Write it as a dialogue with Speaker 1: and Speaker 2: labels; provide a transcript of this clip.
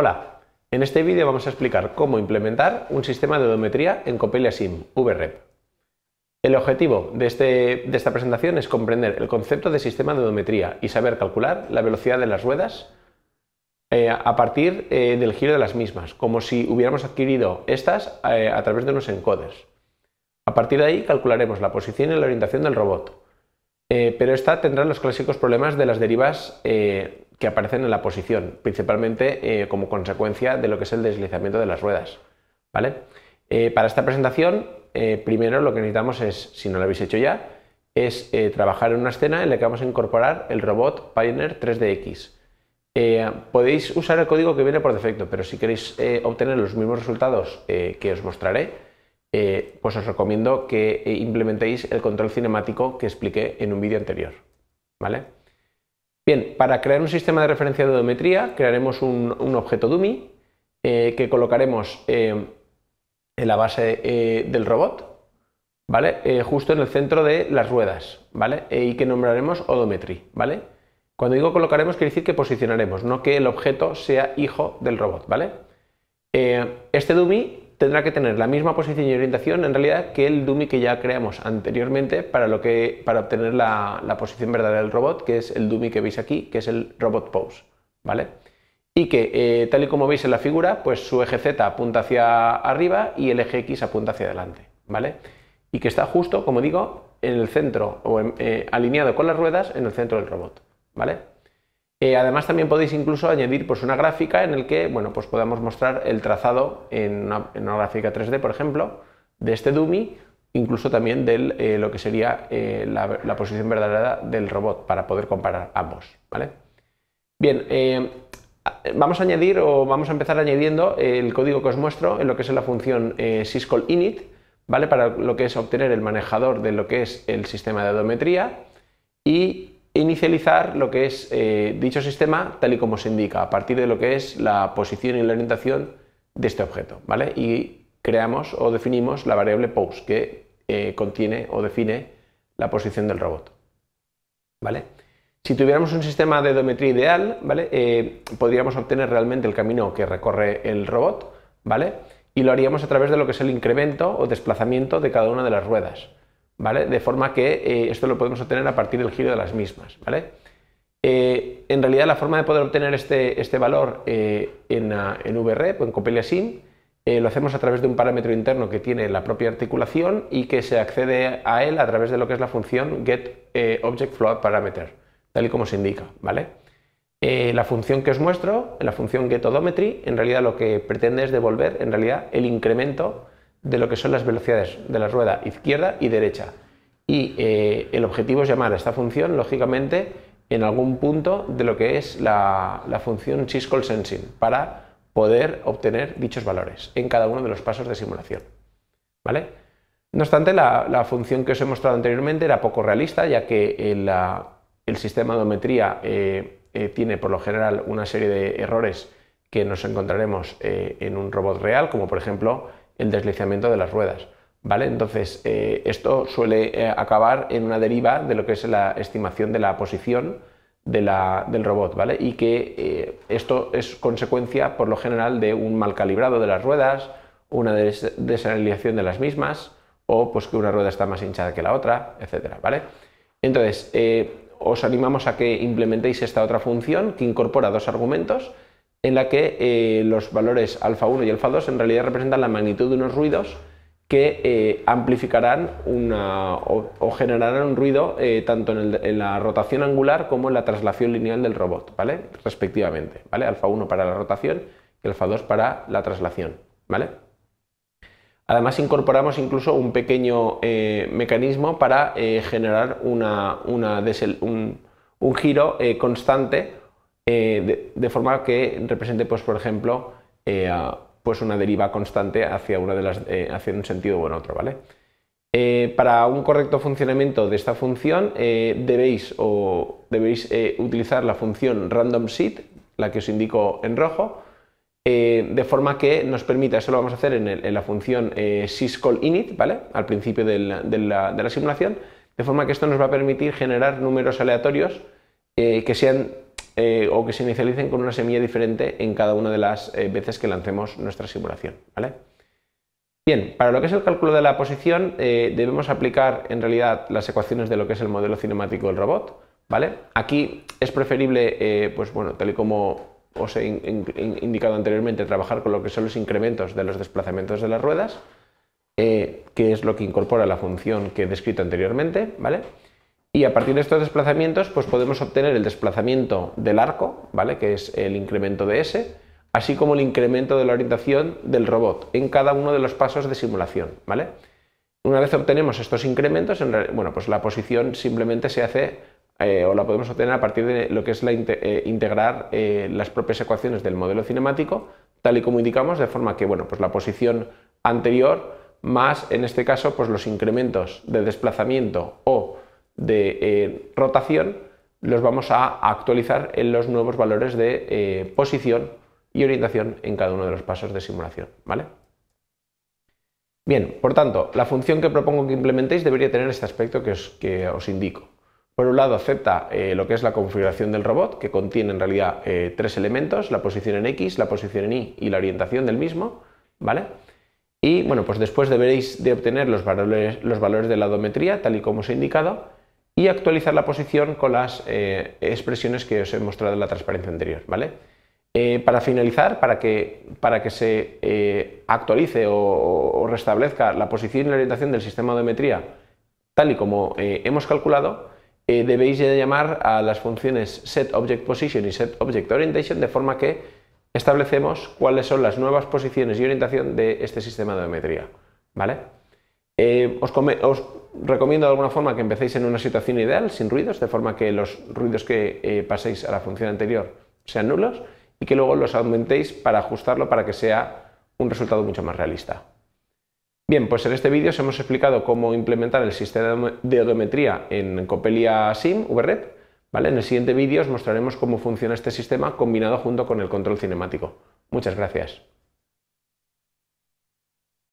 Speaker 1: Hola, en este vídeo vamos a explicar cómo implementar un sistema de odometría en Copelia Sim VREP. El objetivo este, de, esta presentación es comprender el concepto de sistema de odometría y saber calcular la velocidad de las ruedas eh, a partir eh, del giro de las mismas, como si hubiéramos adquirido estas eh, a través de unos encoders. A partir de ahí calcularemos la posición y la orientación del robot, pero esta tendrá los clásicos problemas de las derivas que aparecen en la posición, principalmente eh, como consecuencia de lo que es el deslizamiento de las ruedas. ¿vale? Eh, para esta presentación, eh, primero lo que necesitamos es, si no lo habéis hecho ya, es trabajar en una escena en la que vamos a incorporar el robot Pioneer 3DX. podéis usar el código que viene por defecto, pero si queréis obtener los mismos resultados que os mostraré, pues os recomiendo que implementéis el control cinemático que expliqué en un vídeo anterior. ¿Vale? Bien, para crear un sistema de referencia de odometría, crearemos un, objeto dummy eh, que colocaremos eh, en la base eh, del robot, ¿vale? justo en el centro de las ruedas, ¿vale? y que nombraremos odometría, ¿vale? Cuando digo colocaremos, quiere decir que posicionaremos, no que el objeto sea hijo del robot, ¿vale? este dummy tendrá que tener la misma posición y orientación en realidad que el dummy que ya creamos anteriormente para, lo que, para obtener la, posición verdadera del robot, que es el dummy que veis aquí, que es el robot pose, ¿vale? Y que eh, tal y como veis en la figura, pues su eje Z apunta hacia arriba y el eje X apunta hacia adelante, ¿vale? Y que está justo, como digo, en el centro o eh, alineado con las ruedas en el centro del robot, ¿vale? Eh, además también podéis incluso añadir pues, una gráfica en el que bueno, pues podamos mostrar el trazado en una, gráfica 3D, por ejemplo, de este dummy, incluso también de eh, lo que sería eh, la, posición verdadera del robot para poder comparar ambos. ¿vale? Bien, vamos a añadir o vamos a empezar añadiendo el código que os muestro en lo que es la función syscall init, ¿vale? para lo que es obtener el manejador de lo que es el sistema de odometría y inicializar lo que es eh, dicho sistema tal y como se indica, a partir de lo que es la posición y la orientación de este objeto, ¿vale? Y creamos o definimos la variable pose que eh, contiene o define la posición del robot, ¿vale? Si tuviéramos un sistema de odometría ideal, ¿vale? Eh, podríamos obtener realmente el camino que recorre el robot, ¿vale? Y lo haríamos a través de lo que es el incremento o desplazamiento de cada una de las ruedas. De forma que eh, esto lo podemos obtener a partir del giro de las mismas, ¿vale? Eh, en realidad la forma de poder obtener este, este valor eh, en, ah, en o e, pues, en Copelia lo hacemos a través de un parámetro interno que tiene la propia articulación y que se accede a él a través de lo que es la función get object parameter. tal y como se indica, ¿vale? la función que os muestro, la función get getOdometry, en realidad lo que pretende es devolver en realidad el incremento de lo que son las velocidades de la rueda izquierda y derecha. Y eh, el objetivo es llamar a esta función, lógicamente, en algún punto de lo que es la, función syscall sensing para poder obtener dichos valores en cada uno de los pasos de simulación. ¿Vale? No obstante, la, función que os he mostrado anteriormente era poco realista, ya que eh, el, sistema de odometría eh, tiene por lo general una serie de errores que nos encontraremos en un robot real, como por ejemplo el deslizamiento de las ruedas. ¿Vale? Entonces, eh, esto suele eh, acabar en una deriva de lo que es la estimación de la posición del robot, ¿vale? Y que eh, esto es consecuencia, por lo general, de un mal calibrado de las ruedas, una desalineación de las mismas, o pues que una rueda está más hinchada que la otra, etcétera, ¿vale? Entonces, os animamos a que implementéis esta otra función que incorpora dos argumentos en la que eh, los valores alfa 1 y alfa 2 en realidad representan la magnitud de unos ruidos que eh, amplificarán una, o, generarán un ruido eh, tanto en, la rotación angular como en la traslación lineal del robot, ¿vale? Respectivamente, ¿vale? Alfa 1 para la rotación y alfa 2 para la traslación, ¿vale? Además incorporamos incluso un pequeño mecanismo para generar un, giro constante eh, de, forma que represente, pues, por ejemplo, eh, pues una deriva constante hacia, una de las, eh, hacia un sentido o en otro. ¿vale? para un correcto funcionamiento de esta función debéis, o debéis utilizar la función random seed, la que os indico en rojo, de forma que nos permita, eso lo vamos a hacer en, la función syscall_init, ¿vale? al principio de, la, simulación, de forma que esto nos va a permitir generar números aleatorios que sean eh, o que se inicialicen con una semilla diferente en cada una de las eh, veces que lancemos nuestra simulación. ¿vale? Bien, para lo que es el cálculo de la posición eh, debemos aplicar en realidad las ecuaciones de lo que es el modelo cinemático del robot. ¿vale? Aquí es preferible, pues bueno, tal y como os he indicado anteriormente, trabajar con lo que son los incrementos de los desplazamientos de las ruedas, que es lo que incorpora la función que he descrito anteriormente. ¿vale? Y a partir de estos desplazamientos, pues podemos obtener el desplazamiento del arco, ¿vale? Que es el incremento de S, así como el incremento de la orientación del robot en cada uno de los pasos de simulación, ¿vale? Una vez obtenemos estos incrementos, bueno, pues la posición simplemente se hace eh, o la podemos obtener a partir de lo que es eh, integrar eh, las propias ecuaciones del modelo cinemático, tal y como indicamos, de forma que, bueno, pues la posición anterior más, en este caso, pues los incrementos de desplazamiento o de eh, rotación los vamos a actualizar en los nuevos valores de eh, posición y orientación en cada uno de los pasos de simulación. ¿vale? Bien, por tanto, la función que propongo que implementéis debería tener este aspecto que os, indico. Por un lado, acepta eh, lo que es la configuración del robot, que contiene en realidad tres elementos, la posición en X, la posición en Y y la orientación del mismo, ¿vale? Y bueno, pues después deberéis de obtener los valores, los valores de la odometría, tal y como os he indicado, y actualizar la posición con las eh, expresiones que os he mostrado en la transparencia anterior, ¿vale? Eh, para finalizar, para que, para que se eh, actualice o, restablezca la posición y la orientación del sistema de metría tal y como hemos calculado, debéis llamar a las funciones setObjectPosition y setObjectOrientation de forma que establecemos cuáles son las nuevas posiciones y orientación de este sistema de geometría, ¿vale? os, os, recomiendo de alguna forma que empecéis en una situación ideal, sin ruidos, de forma que los ruidos que eh, paséis a la función anterior sean nulos y que luego los aumentéis para ajustarlo para que sea un resultado mucho más realista. Bien, pues en este vídeo os hemos explicado cómo implementar el sistema de odometría en Copelia SIM VRED. ¿vale? En el siguiente vídeo os mostraremos cómo funciona este sistema combinado junto con el control cinemático. Muchas gracias.